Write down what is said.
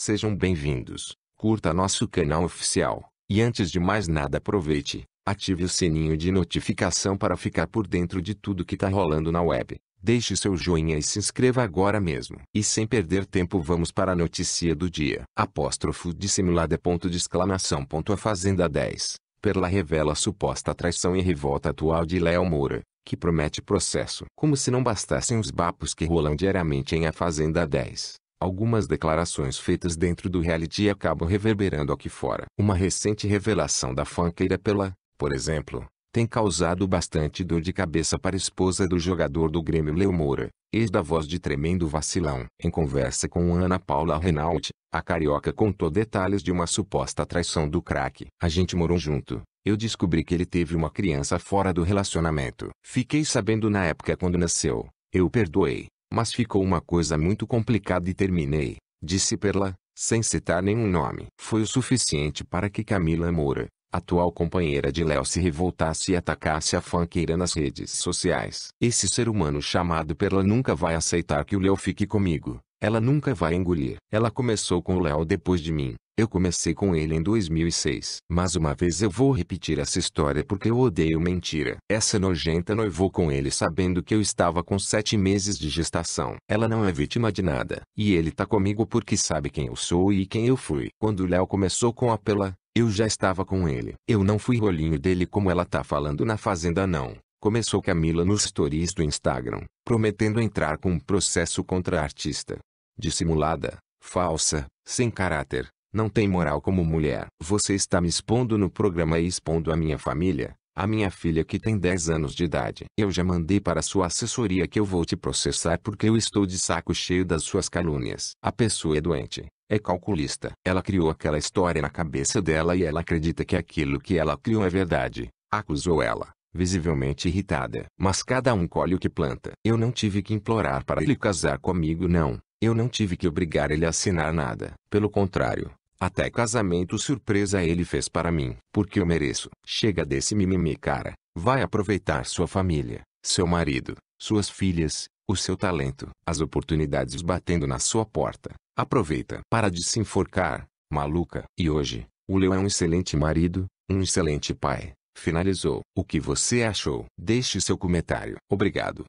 Sejam bem-vindos, curta nosso canal oficial, e antes de mais nada aproveite, ative o sininho de notificação para ficar por dentro de tudo que tá rolando na web. Deixe seu joinha e se inscreva agora mesmo. E sem perder tempo vamos para a notícia do dia. Apóstrofo ponto de exclamação ponto a Fazenda 10. Perla revela suposta traição e revolta atual de Léo Moura, que promete processo. Como se não bastassem os bapos que rolam diariamente em A Fazenda 10. Algumas declarações feitas dentro do reality acabam reverberando aqui fora. Uma recente revelação da funkeira pela, por exemplo, tem causado bastante dor de cabeça para a esposa do jogador do Grêmio Leo Moura, ex da voz de tremendo vacilão. Em conversa com Ana Paula Renault, a carioca contou detalhes de uma suposta traição do craque. A gente morou junto. Eu descobri que ele teve uma criança fora do relacionamento. Fiquei sabendo na época quando nasceu. Eu perdoei. Mas ficou uma coisa muito complicada e terminei, disse Perla, sem citar nenhum nome. Foi o suficiente para que Camila Moura, atual companheira de Léo, se revoltasse e atacasse a fanqueira nas redes sociais. Esse ser humano chamado Perla nunca vai aceitar que o Léo fique comigo. Ela nunca vai engolir. Ela começou com o Léo depois de mim. Eu comecei com ele em 2006. Mas uma vez eu vou repetir essa história porque eu odeio mentira. Essa nojenta noivou com ele sabendo que eu estava com sete meses de gestação. Ela não é vítima de nada. E ele tá comigo porque sabe quem eu sou e quem eu fui. Quando Léo começou com a pela, eu já estava com ele. Eu não fui rolinho dele como ela tá falando na fazenda não. Começou Camila nos stories do Instagram, prometendo entrar com um processo contra a artista. Dissimulada, falsa, sem caráter, não tem moral como mulher. Você está me expondo no programa e expondo a minha família, a minha filha que tem 10 anos de idade. Eu já mandei para sua assessoria que eu vou te processar porque eu estou de saco cheio das suas calúnias. A pessoa é doente, é calculista. Ela criou aquela história na cabeça dela e ela acredita que aquilo que ela criou é verdade. Acusou ela visivelmente irritada. Mas cada um colhe o que planta. Eu não tive que implorar para ele casar comigo não. Eu não tive que obrigar ele a assinar nada. Pelo contrário, até casamento surpresa ele fez para mim. Porque eu mereço. Chega desse mimimi, cara. Vai aproveitar sua família, seu marido, suas filhas, o seu talento, as oportunidades batendo na sua porta. Aproveita. Para de se enforcar, maluca. E hoje, o Leo é um excelente marido, um excelente pai. Finalizou. O que você achou? Deixe seu comentário. Obrigado.